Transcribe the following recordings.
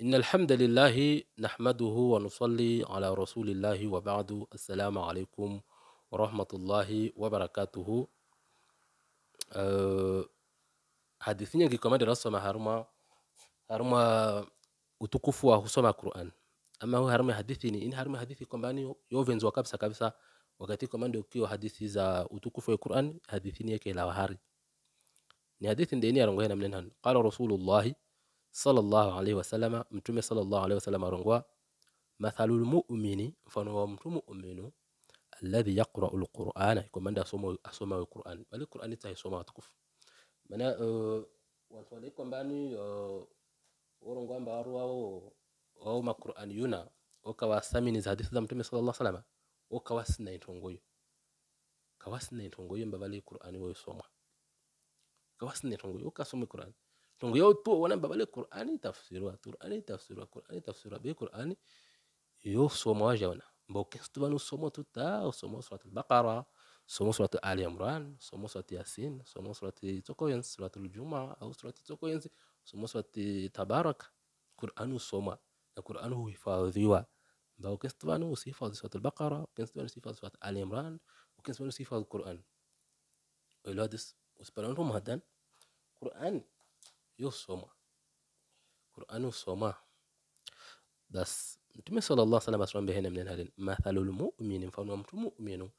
إن الحمد لله نحمده ونصلي على رسول الله وبعد السلام عليكم ورحمة الله وبركاته uh, hadithi nyingi kwa mada nasoma haruma haruma utukufu wa husoma Qur'an ama hu haruma hadithi ni in haruma hadithi kwamba ni yovenzwa kabisa kabisa wakati kwamba ndio kio hadithi za utukufu wa Qur'an hadithi ni yake la wahari ni hadithi ndio ni arongoya namna qala rasulullahi sallallahu alaihi wasallama mtume sallallahu alaihi wasallama arongwa mathalul mu'mini mfano wa mtu mu'minu alladhi yaqra'u alqur'ana ikomanda asoma asoma alqur'an bali qur'ani taisoma tukufu maana uh, watu waliko mbani uh, warongo amba waru wao wao maqur'an yuna okawathamini za hadithi za mtume sallallahu alaihi wasallama okawasina intongoyo kawasina intongoyo mbavali qur'ani woyosoma kawasina intongoyo okasoma qur'ani donc yow to wannan babale qur'ani tafsirwa qur'ani tafsirwa qur'ani tafsirwa be qur'ani yo somo jawna bo kestu banu somo tutta somo surat al-baqara somo surat ali imran somo surat yasin somo surat tokoyen surat al-juma au surat tokoyen somo surat tabarak qur'anu soma na qur'anu hifadhiwa bo kestu banu sifa surat al-baqara kestu banu sifa surat ali imran وكنت بنو سيفا القران الهدس وسبلانهم هدان قران يو سوما قرآن سوما بس mtume sallallahu alaihi wasallam behena mnene halen mathalul mu'mini mfano wa mtu mu'minu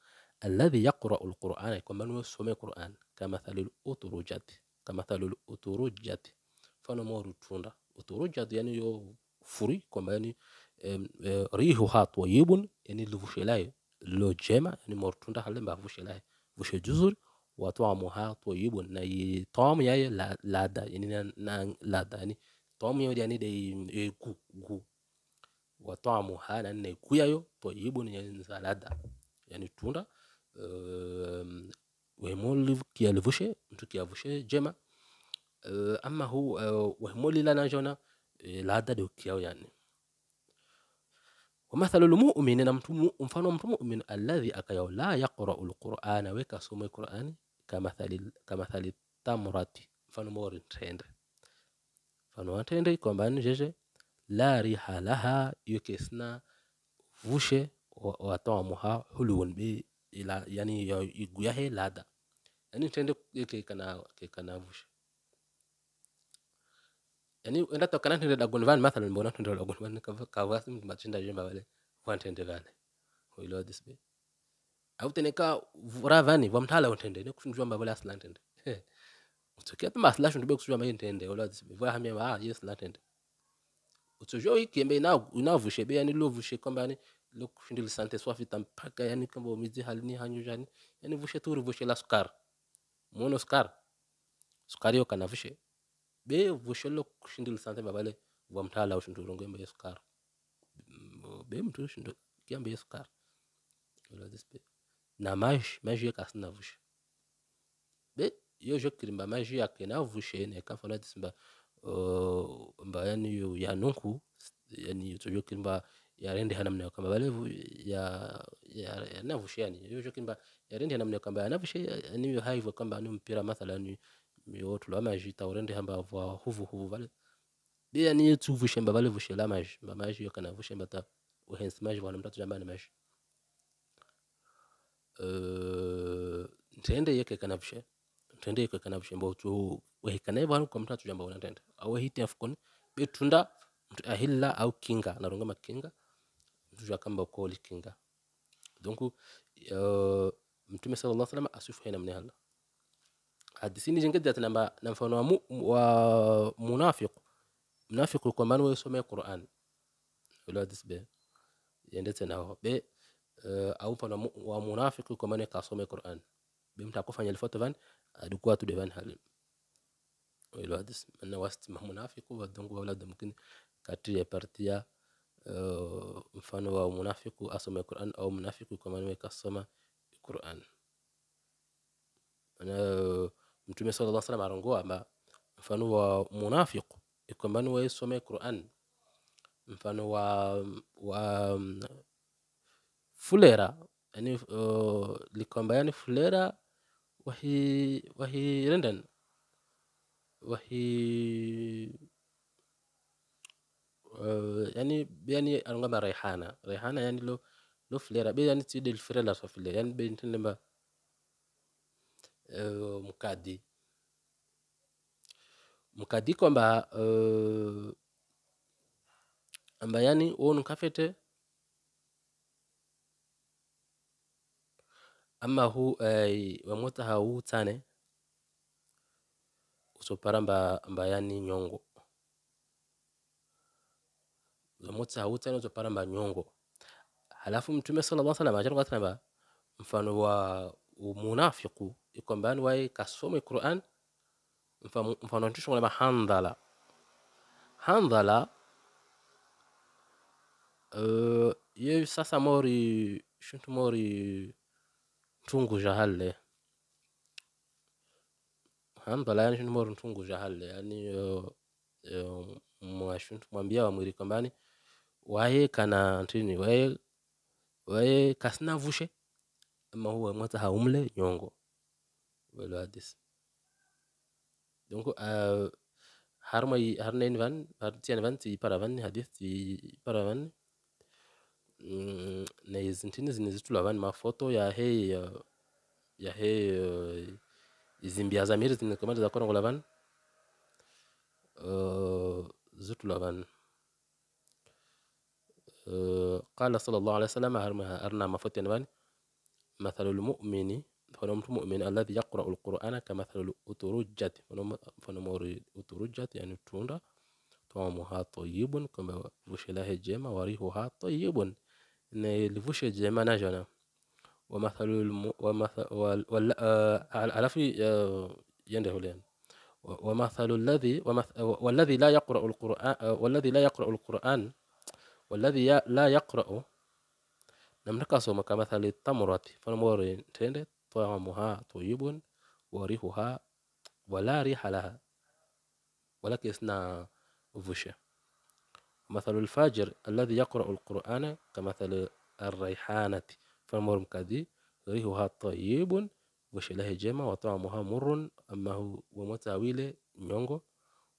alladhi yaqra'u alqur'ana kwamba ni usome qur'an kama thalul uturujat kama thalul uturujat mfano mwa rutunda uturujat yani yo furi kwamba yani um, uh, rihu hatwa yibun yani livushelaye lo jema yani mortunda hale mbavushelaye vushe juzuri وطعمها طيب يعني طعم يعني لا لا دا يعني لا دا يعني طعم يعني دي ku كو وطعمها لأن كو يايو طيب يعني لا yani tunda uh, wehmoli kialivushe mtu kiavushe jema eeh, ama hu uh, eeh, wehmoli lana jona da ladha dokiao yani ومثل المؤمن na mfano mtu mumin alladhi akayao la yaqrau lqurana wekasoma qurani kamathali tamrati, mfano mori ntende. Mfano wa ntende kwamba jeje la riha laha, hiyo kesna vushe watamuha hulun bi ila yani iguyahe lada yani ntende kekana kana vushe yani endato kana ntende dagon van mathalan mbona ntende dagon van kavasim machinda jemba wale wantende vale we this bit auteneka ravani vamthala untende nekufunjwa mbavola asilantende utsoke pe masilasho ndibe kusunjwa maye ntende ola vwa hamya ma ah, yes lantende utsojo ikembe ina unavushe be yani lovushe kwamba yani lokushindile sante swafita mpaka yani kwamba umizi halini hanyu jani yani vushe turi vushe la sukari mono sukari sukari yo kana vushe be vushe lokushindile sante babale vamthala rongo embe sukari be mtu shindo kiambe sukari ola this na maji maji e kasi na vushe be yo je kirimba maji yake vushe ne kafala disimba uh, oh, mba yani yo ya yani yo kirimba yarende hana mnayo kamba ya ya, ya navushe yani yo je kirimba yarende hana ya kamba navushe yani yo haivu kamba ni mpira ni yo tulwa maji taurende hamba vwa huvu huvu bale be yani yo tuvushe mba bale vusha e la maji mba maji yo kana vushe mba ta uhens maji wana mtatu maji Ee, ntende yekekanabishe ntende yekekanabishe mbo chu wehikanaye bwana kwa mtatu jamba unatende au hiti afkoni betunda mtu ahilla au kinga naronga makinga mtu kamba ukoli kinga donc uh, mtume sallallahu alaihi wasallam asifu hena mnehala hadisini jengedi namba na mfano wa, mu, wa munafiq munafiq kwa maana Qur'an ila hadis be yendete nao be aupa na wa munafiki kwa maana kasome Qur'an bimtakufanya lifuata van alikuwa tu devan hal الواد من وسط منافق ودونك ولاد ممكن كاتري بارتيا mfano wa munafiku asome Qur'an au munafiku kwa maana kasoma Qur'an na mtume sallallahu alaihi wasallam arongoa ma mfano wa munafiku kwa maana yesome Qur'an mfano wa wa fulera yani uh, likwamba yani fulera wahi wahi renden wahi uh, yani yani anongamba rehana rehana yani lo lo fulera be yani tide fulera so fulera yani be ntendemba uh, mukadi mukadi kwamba uh, amba yani wonu kafete ama hu eh, ha huu tane usopara mba, mba yani nyongo wamwetaha ha tane usopara mba nyongo halafu mtume sallallahu alaihi wasallam ajaratamba mfano wa munafiku ikombani waye kasome Qur'an mfano ntisho ngolema handhala handhala uh, eh, ye sasa mori shuntu mori tunguja halle hambala yani shindu mori ntunguja halle yani yo, yo, wa mwambia wamwirika waye kana ntini waye waye kasina vushe ama huwa mwata haumle nyongo welo hadis donc uh, ah, harma harnen van har tian van ti paravan hadis ti paravan nezi ntine zine zitula abandi mafoto ya he ya he eh, izimbia za mere zine komanda za kora ngola ban eh, zitula ban قال صلى الله عليه وسلم أرنا مفوت ينبان مثل المؤمن فنمت مؤمن الذي يقرأ القرآن كمثل الأترجة فنمر أترجة يعني توندا طعمها طيب كما بشلاه جيما وريحها طيب نلفوش زعما نجنا ومثل الم... ومثل وال... آه، على في آه، لين ومثل الذي ومثل... آه، والذي لا يقرأ القرآن والذي لا يقرأ القرآن والذي لا يقرأ namtaka كمثل التمرة فالمور تند طعمها طيب وريحها ولا ريح لها ولكن walakisna فوشه مثل الفاجر الذي يقرأ القرآن كمثل الريحانة فالمرم كذي ريحها طيب وشلاه جمع وطعمها مر أما هو ومتاويل نيونغو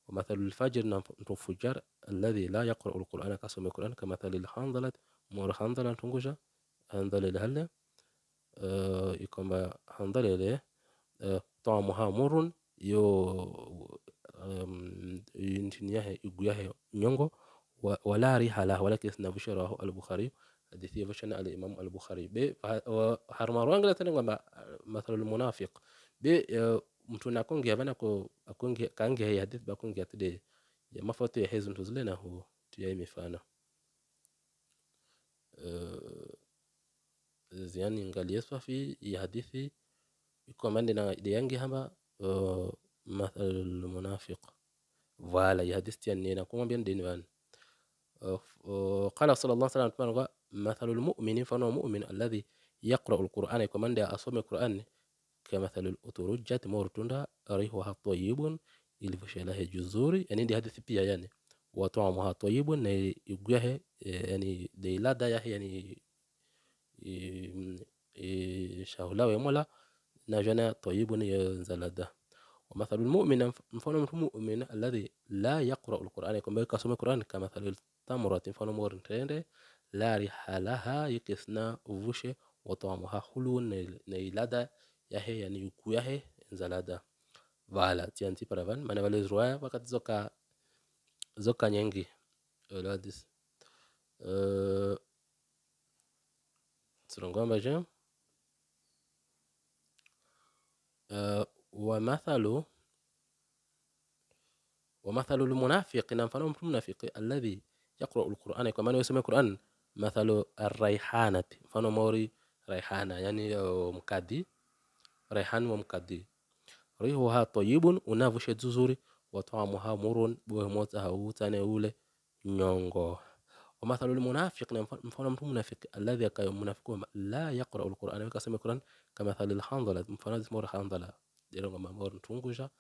ومثل الفاجر نفجر الذي لا يقرأ القرآن كسم القرآن كمثل الحنظلة مر حنظلة تنقشة حنظلة الهلة آه، يكون حنظلة له آه، طعمها مر يو ينتنيه يقويه نيونغو ولا ريح له ولكن سنا بشره البخاري حديثي بشنا الإمام البخاري ب وحرم رانغلا تنين ما مثل المنافق ب متونا كون جي بنا كو كون كان جي حديث بكون جي تدي ما فوت يا حزم تزلنا هو تيا مفانا أه، زيان ينقال يسوى في يحديثي يكون من دنا ديانجي هما أه، مثل المنافق ولا يحدث تيا نينا بين دينوان قال صلى الله عليه وسلم مثل المؤمن فهو مؤمن الذي يقرأ القرآن كما ده أصوم القرآن كمثل الأترجة مورتوندا ريحها طيب ilivyoshia جزوري juzuri يعني دي هذه hadithi يعني وطعمها طيب tayibun يعني, يعني دي لا deilada يعني yani shahulawe mola na jana tayibun ومثل المؤمن فهو المؤمن الذي لا يقرأ القرآن يكون بيك القرآن كمثل تمرة فنمر ترينده لا ريح لها يكثنا وفوشه وطعمها حلو نيلادا yahe yani yuku yahe enzalada vala tianti paravan mana valezroya vakati zoka zoka nyengi oladis uh, tsilongwamba je uh, wamathalu wamathalu lmunafiqi na mfano mtu mnafiki alladhi يقرأ القرآن كما يسمى القرآن مثل الريحانة فنموري ريحانة يعني مكادي ريحان ومكادي ريحها طيب unavushe vizuri وطعمها مر بوهموتها وتاني نيونغو ومثل المنافق مفعول mtu منافق الذي منافق لا يقرأ القرآن يكسم القرآن كمثل الحنظلة مفعول مور حنظلة ديرو مور تونغوجا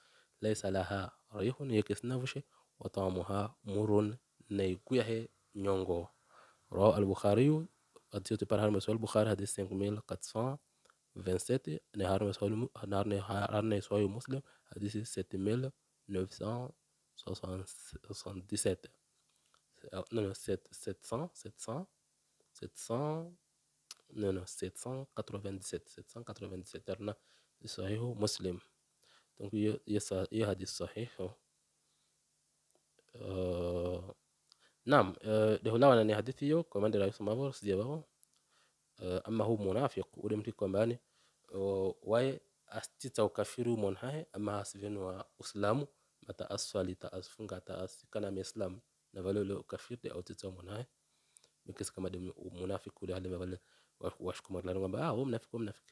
ليس لها ريح يكسنavushe وطعمها مر nay ku نيونغو رو البخاري البخاري قدسيته بار هارمس البخاري حديث 5427 نهار مسؤول نهار نهار نسوي مسلم حديث 7977 نو 700 700 700 نو نو 797 797 درنا صحيح مسلم دونك يا حديث صحيح أه نعم ده آه، نوعا من الحديثيو كمان دراسة ما بورس جابه آه، أما هو منافق ولم تكن بانه واي أستيت أو كافرو منها أما أسفن وأسلام متى أسفلي تأسفن كتا أسكنا مسلم نقوله لو كافر ده أو تتو منها مكيس كما دم منافق كل هذا ما بقول واش كم الله نعم بقى هو منافق منافق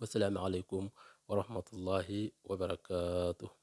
والسلام عليكم ورحمة الله وبركاته